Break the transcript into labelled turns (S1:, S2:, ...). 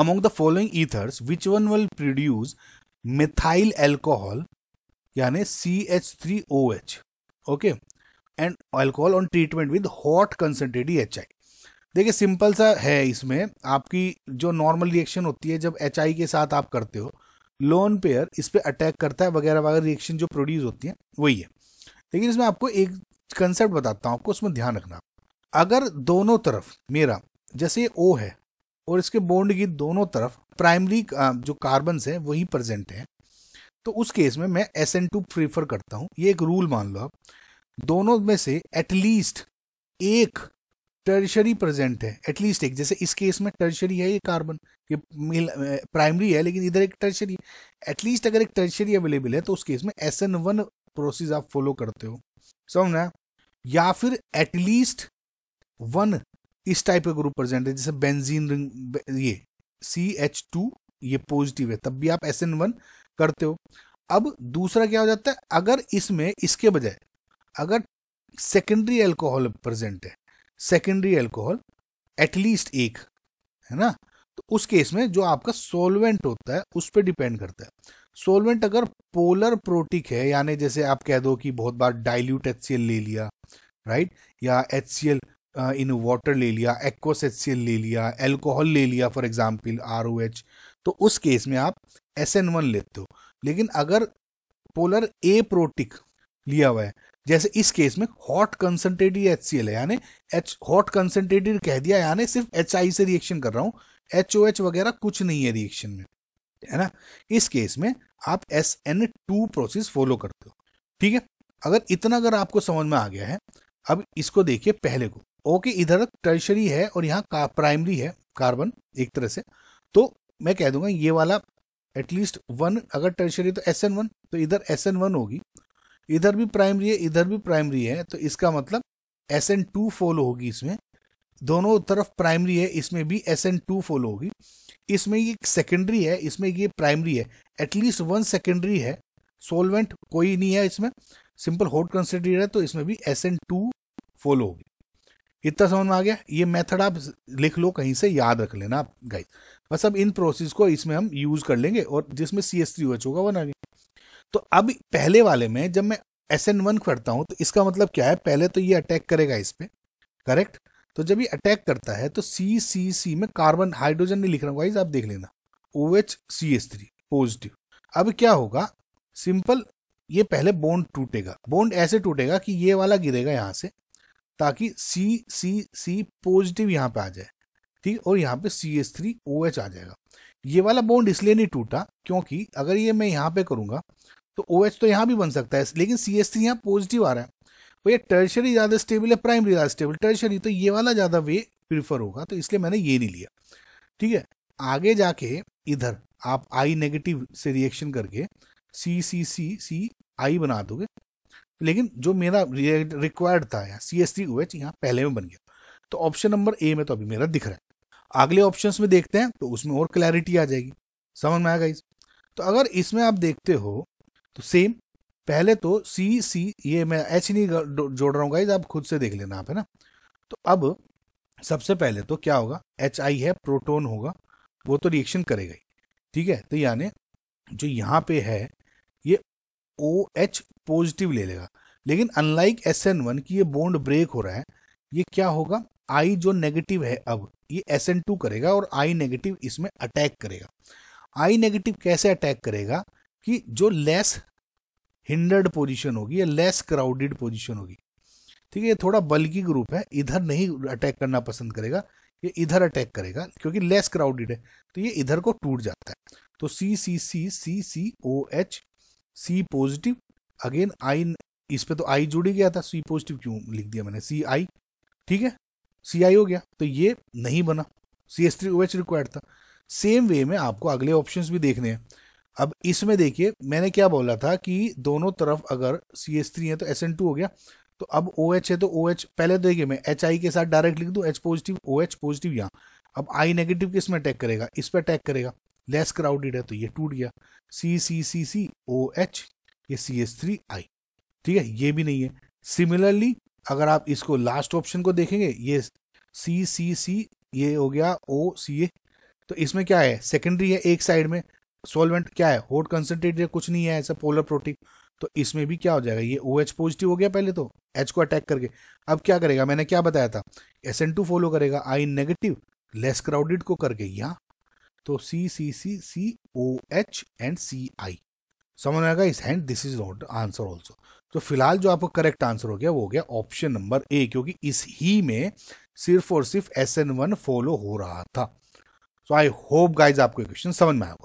S1: among the following ethers which one will produce methyl alcohol yani CH3OH okay and alcohol on treatment with hot concentrated H I देखिए simple सा है इसमें आपकी जो normal reaction होती है जब एच के साथ आप करते हो लोन पेयर इस पर पे अटैक करता है वगैरह वगैरह रिएक्शन जो प्रोड्यूस होती है वही है लेकिन इसमें आपको एक कंसेप्ट बताता हूँ आपको उसमें ध्यान रखना अगर दोनों तरफ मेरा जैसे ये ओ है और इसके बॉन्ड की दोनों तरफ प्राइमरी जो कार्बन है वही प्रेजेंट है तो उस केस में मैं एस एन टू प्रीफर करता हूं ये एक रूल मान लो आप दोनों में से एटलीस्ट एक टर्शरी प्रेजेंट है एटलीस्ट एक जैसे इस केस में टर्शरी है ये कार्बन ये प्राइमरी है लेकिन इधर एक टर्शरी एटलीस्ट अगर एक टर्शरी अवेलेबल है तो उस केस में एस एन वन प्रोसेस आप फॉलो करते हो समझना या फिर एटलीस्ट वन इस टाइप का ग्रुप प्रेजेंट है जैसे बेंजीन रिंग ये सी एच टू ये पॉजिटिव है तब भी आप एस एन वन करते हो अब दूसरा क्या हो जाता है अगर इसमें इसके बजाय अगर सेकेंडरी एल्कोहल प्रेजेंट है सेकेंडरी एल्कोहल एटलीस्ट एक है ना तो उस केस में जो आपका सोलवेंट होता है उस पर डिपेंड करता है सोलवेंट अगर पोलर प्रोटिक है यानी जैसे आप कह दो कि बहुत बार डाइल्यूट एच ले लिया राइट या एच इन uh, वाटर ले लिया एक्वस एच ले लिया एल्कोहल ले लिया for example R O H तो उस केस में आप एस एन वन लेते हो लेकिन अगर पोलर ए प्रोटिक लिया हुआ है जैसे इस केस में hot concentrated H C L है यानी एच हॉट कंसनट्रेटेड कह दिया यानी सिर्फ एच आई से रिएक्शन कर रहा हूँ एच ओ एच वगैरह कुछ नहीं है रिएक्शन में है ना इस केस में आप S N two process follow करते हो ठीक है अगर इतना अगर आपको समझ में आ गया है अब इसको देखिए पहले को ओके इधर टर्शरी है और यहाँ का प्राइमरी है कार्बन एक तरह से तो मैं कह दूंगा ये वाला एटलीस्ट वन अगर टर्शरी तो एस एन वन तो इधर एस एन वन होगी इधर भी प्राइमरी है इधर भी प्राइमरी है तो इसका मतलब एस एन टू फॉलो होगी इसमें दोनों तरफ प्राइमरी है इसमें भी एस एन टू फॉलो होगी इसमें ये सेकेंडरी है इसमें ये प्राइमरी है एटलीस्ट वन सेकेंडरी है सोलवेंट कोई नहीं है इसमें सिंपल होट कंसिडर है तो इसमें भी एस एन टू फॉलो होगी इतना समझ में आ गया ये मेथड आप लिख लो कहीं से याद रख लेना आप गाइस बस अब इन प्रोसेस को इसमें हम यूज कर लेंगे और जिसमें सी एस थ्री एच होगा वो ना तो अब पहले वाले में जब मैं एस एन वन करता हूँ तो इसका मतलब क्या है पहले तो ये अटैक करेगा इस पर करेक्ट तो जब ये अटैक करता है तो सी सी सी में कार्बन हाइड्रोजन नहीं लिख रहा हूँ आप देख लेना O H C S three positive अब क्या होगा सिंपल ये पहले बोन्ड टूटेगा बोन्ड ऐसे टूटेगा कि ये वाला गिरेगा यहाँ से ताकि सी सी सी पॉजिटिव यहाँ पे आ जाए ठीक और यहाँ पे C S three O H आ जाएगा ये वाला बॉन्ड इसलिए नहीं टूटा क्योंकि अगर ये मैं यहाँ पे करूँगा तो ओ एच तो यहाँ भी बन सकता है लेकिन सी एस थ्री यहाँ पॉजिटिव आ रहा है भैया तो टर्शरी ज़्यादा स्टेबल है प्राइमरी ज़्यादा स्टेबल टर्शरी तो ये वाला ज़्यादा वे प्रीफर होगा तो इसलिए मैंने ये नहीं लिया ठीक है आगे जाके इधर आप आई नेगेटिव से रिएक्शन करके सी सी सी सी आई बना दोगे लेकिन जो मेरा रिक्वायर्ड था यहाँ C S C O H यहाँ पहले में बन गया तो ऑप्शन नंबर ए में तो अभी मेरा दिख रहा है अगले ऑप्शन में देखते हैं तो उसमें और क्लैरिटी आ जाएगी समझ में आएगा इस तो अगर इसमें आप देखते हो तो सेम पहले तो सी सी ये मैं एच नहीं जोड़ रहा हूँ गाइज आप खुद से देख लेना आप है ना तो अब सबसे पहले तो क्या होगा एच आई है प्रोटोन होगा वो तो रिएक्शन करेगा ही ठीक है तो यानी जो यहाँ पे है ओ एच पॉजिटिव ले लेगा लेकिन अनलाइक एस एन वन की ये बॉन्ड ब्रेक हो रहा है ये क्या होगा आई जो नेगेटिव है अब ये एस एन टू करेगा और आई नेगेटिव इसमें अटैक करेगा आई नेगेटिव कैसे अटैक करेगा कि जो लेस हिंडर्ड पोजिशन होगी या लेस क्राउडेड पोजिशन होगी ठीक है ये थोड़ा बल्की ग्रुप है इधर नहीं अटैक करना पसंद करेगा ये इधर अटैक करेगा क्योंकि लेस क्राउडेड है तो ये इधर को टूट जाता है तो C C C C C O H C positive again I इस पे तो आई जुड़ ही गया था सी पॉजिटिव क्यों लिख दिया मैंने सी आई ठीक है सी आई हो गया तो ये नहीं बना C S three O H required था सेम वे में आपको अगले ऑप्शंस भी देखने हैं अब इसमें देखिए मैंने क्या बोला था कि दोनों तरफ अगर सी एस थ्री है तो एस एन टू हो गया तो अब ओ OH है तो ओ OH पहले तो देखिए मैं एच आई के साथ डायरेक्ट लिख दूँ H positive O H positive यहाँ अब आई नेगेटिव किस में अटैक करेगा इस पर अटैक करेगा लेस क्राउडेड है तो ये टूट गया सी C C C O H ये सी एस थ्री आई ठीक है ये भी नहीं है सिमिलरली अगर आप इसको लास्ट ऑप्शन को देखेंगे ये सी सी सी ये हो गया ओ सी ए तो इसमें क्या है सेकेंडरी है एक साइड में सॉल्वेंट क्या है होट कंसेंट्रेट है कुछ नहीं है ऐसा पोलर प्रोटीन तो इसमें भी क्या हो जाएगा ये ओ एच पॉजिटिव हो गया पहले तो एच को अटैक करके अब क्या करेगा मैंने क्या बताया था एस एन टू फॉलो करेगा आई नेगेटिव लेस क्राउडेड को करके यहाँ तो C C C C O H and सी आई समझ आएगा इस hand this is not answer also तो फिलहाल जो आपका करेक्ट आंसर हो गया वो हो गया ऑप्शन नंबर ए क्योंकि इस ही में सिर्फ और सिर्फ एस एन वन फॉलो हो रहा था सो आई होप गाइज आपको क्वेश्चन समझ में आया